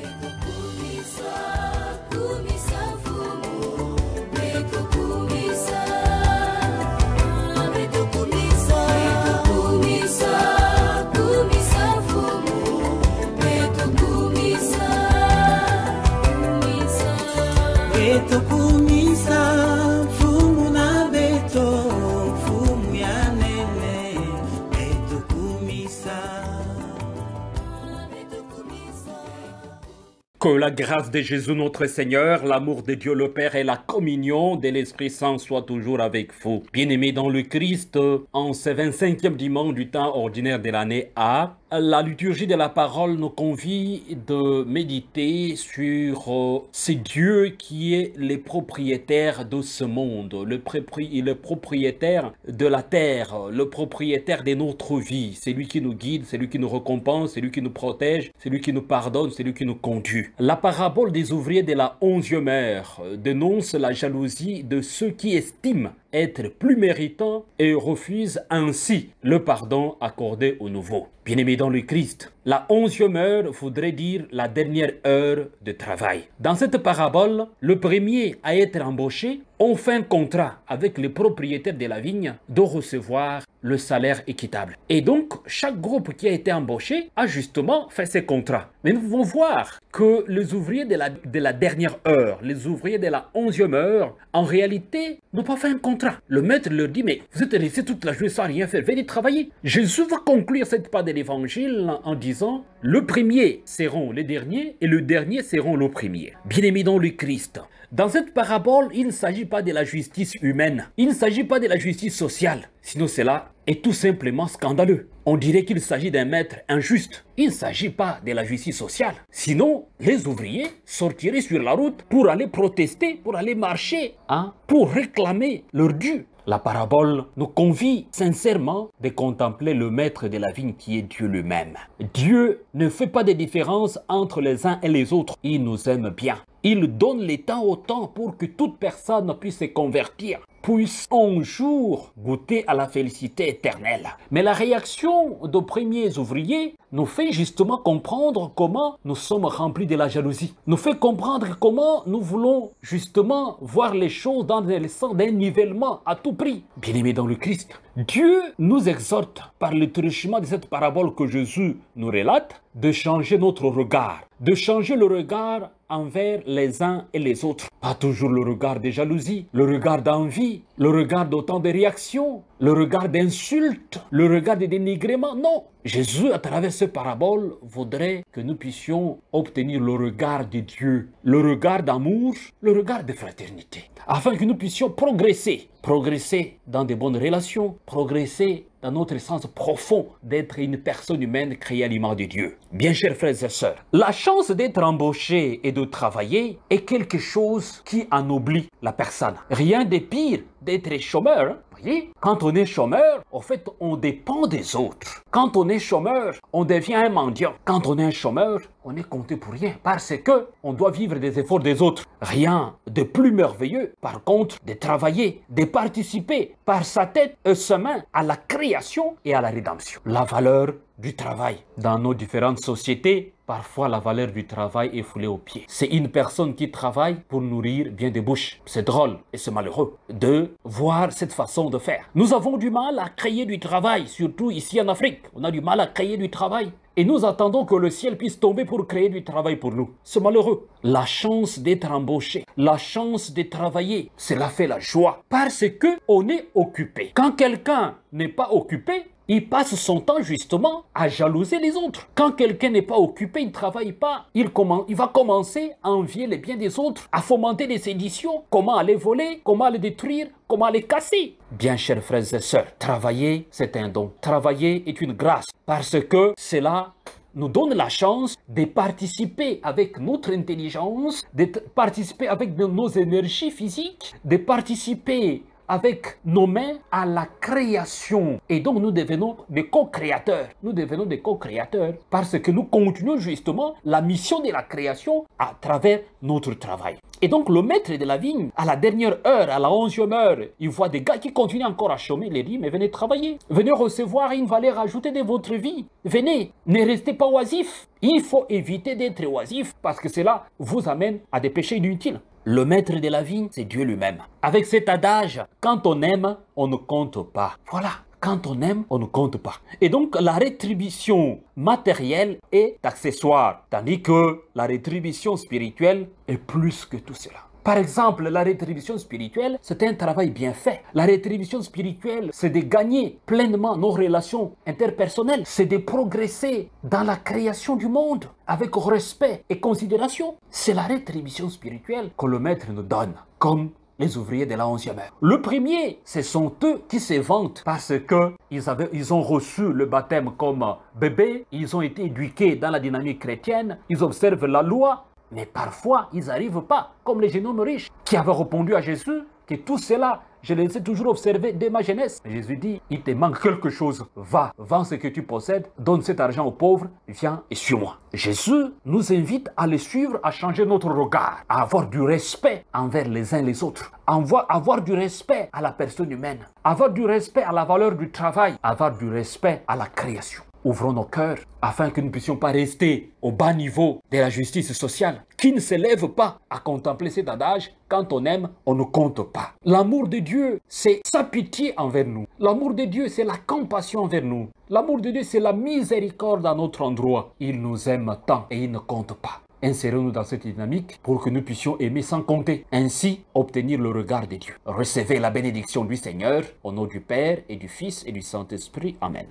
Diego. Que la grâce de Jésus notre Seigneur, l'amour de Dieu le Père et la communion de l'Esprit Saint soient toujours avec vous. Bien-aimés dans le Christ, en ce 25e dimanche du temps ordinaire de l'année A, la liturgie de la parole nous convie de méditer sur euh, ce Dieu qui est le propriétaire de ce monde, le, le propriétaire de la terre, le propriétaire de notre vie. C'est lui qui nous guide, c'est lui qui nous récompense, c'est lui qui nous protège, c'est lui qui nous pardonne, c'est lui qui nous conduit. La parabole des ouvriers de la onzième heure dénonce la jalousie de ceux qui estiment être plus méritant et refuse ainsi le pardon accordé au nouveau. bien aimé dans le Christ, la onzième heure voudrait dire la dernière heure de travail. Dans cette parabole, le premier à être embauché a fait un contrat avec le propriétaire de la vigne de recevoir le salaire équitable. Et donc, chaque groupe qui a été embauché a justement fait ses contrats. Mais nous pouvons voir que les ouvriers de la, de la dernière heure, les ouvriers de la onzième heure, en réalité, n'ont pas fait un contrat. Le maître leur dit, mais vous êtes restés toute la journée sans rien faire, venez travailler. Jésus va conclure cette part de l'évangile en disant, le premier seront les derniers et le dernier seront premier. Bien-aimé dans le Christ, dans cette parabole, il ne s'agit pas de la justice humaine, il ne s'agit pas de la justice sociale, sinon cela est tout simplement scandaleux. On dirait qu'il s'agit d'un maître injuste. Il ne s'agit pas de la justice sociale. Sinon, les ouvriers sortiraient sur la route pour aller protester, pour aller marcher, hein, pour réclamer leur dû. La parabole nous convie sincèrement de contempler le maître de la vigne qui est Dieu lui-même. Dieu ne fait pas de différence entre les uns et les autres. Il nous aime bien. Il donne les temps au temps pour que toute personne puisse se convertir puisse un jour goûter à la félicité éternelle. Mais la réaction de premiers ouvriers nous fait justement comprendre comment nous sommes remplis de la jalousie, nous fait comprendre comment nous voulons justement voir les choses dans le sens d'un nivellement à tout prix. Bien-aimés dans le Christ, Dieu nous exhorte par le truchement de cette parabole que Jésus nous relate de changer notre regard, de changer le regard envers les uns et les autres. Pas toujours le regard de jalousie, le regard d'envie, le regard d'autant de réactions, le regard d'insultes, le regard de dénigrement. Non, Jésus, à travers ce parabole, voudrait que nous puissions obtenir le regard de Dieu, le regard d'amour, le regard de fraternité, afin que nous puissions progresser, progresser dans des bonnes relations, progresser dans notre sens profond d'être une personne humaine créée à l'image de Dieu. Bien chers frères et sœurs, la chance d'être embauché et de travailler est quelque chose qui ennoblit la personne. Rien de pire d'être chômeur hein, quand on est chômeur, en fait, on dépend des autres. Quand on est chômeur, on devient un mendiant. Quand on est chômeur, on est compté pour rien parce que on doit vivre des efforts des autres. Rien de plus merveilleux, par contre, de travailler, de participer par sa tête et sa main à la création et à la rédemption. La valeur du travail. Dans nos différentes sociétés, parfois la valeur du travail est foulée aux pieds. C'est une personne qui travaille pour nourrir bien des bouches. C'est drôle et c'est malheureux de voir cette façon de faire. Nous avons du mal à créer du travail, surtout ici en Afrique. On a du mal à créer du travail et nous attendons que le ciel puisse tomber pour créer du travail pour nous. C'est malheureux. La chance d'être embauché, la chance de travailler, cela fait la joie parce que on est occupé. Quand quelqu'un n'est pas occupé, il passe son temps justement à jalouser les autres. Quand quelqu'un n'est pas occupé, il ne travaille pas, il, va commencer à envier les biens des autres, à fomenter des séditions, comment aller voler, comment les détruire, comment les casser. Bien chers frères et sœurs, travailler, c'est un don. Travailler est une grâce parce que cela nous donne la chance de participer avec notre intelligence, de participer avec nos énergies physiques, de participer avec nos mains à la création. Et donc nous devenons des co-créateurs. Nous devenons des co-créateurs parce que nous continuons justement la mission de la création à travers notre travail. Et donc le maître de la vigne, à la dernière heure, à la onzième heure, il voit des gars qui continuent encore à chômer. les dit, mais venez travailler, venez recevoir une valeur ajoutée de votre vie. Venez, ne restez pas oisifs. Il faut éviter d'être oisif parce que cela vous amène à des péchés inutiles. Le maître de la vie, c'est Dieu lui-même. Avec cet adage, quand on aime, on ne compte pas. Voilà. Quand on aime, on ne compte pas. Et donc, la rétribution matérielle est accessoire, tandis que la rétribution spirituelle est plus que tout cela. Par exemple, la rétribution spirituelle, c'est un travail bien fait. La rétribution spirituelle, c'est de gagner pleinement nos relations interpersonnelles, c'est de progresser dans la création du monde avec respect et considération. C'est la rétribution spirituelle que le Maître nous donne, comme les ouvriers de la 11e heure. Le premier, ce sont eux qui se vantent parce qu'ils ont reçu le baptême comme bébé, ils ont été éduqués dans la dynamique chrétienne, ils observent la loi, mais parfois, ils n'arrivent pas, comme les génomes riches qui avaient répondu à Jésus que tout cela, je les ai toujours observés dès ma jeunesse. Jésus dit, il te manque quelque chose, va, vends ce que tu possèdes, donne cet argent aux pauvres, viens et suis-moi. Jésus nous invite à les suivre, à changer notre regard, à avoir du respect envers les uns les autres, à avoir du respect à la personne humaine, à avoir du respect à la valeur du travail, à avoir du respect à la création. Ouvrons nos cœurs afin que nous ne puissions pas rester au bas niveau de la justice sociale. Qui ne s'élève pas à contempler cet adage, quand on aime, on ne compte pas. L'amour de Dieu, c'est sa pitié envers nous. L'amour de Dieu, c'est la compassion envers nous. L'amour de Dieu, c'est la miséricorde à notre endroit. Il nous aime tant et il ne compte pas. Insérons-nous dans cette dynamique pour que nous puissions aimer sans compter, ainsi obtenir le regard de Dieu. Recevez la bénédiction du Seigneur, au nom du Père et du Fils et du Saint-Esprit. Amen.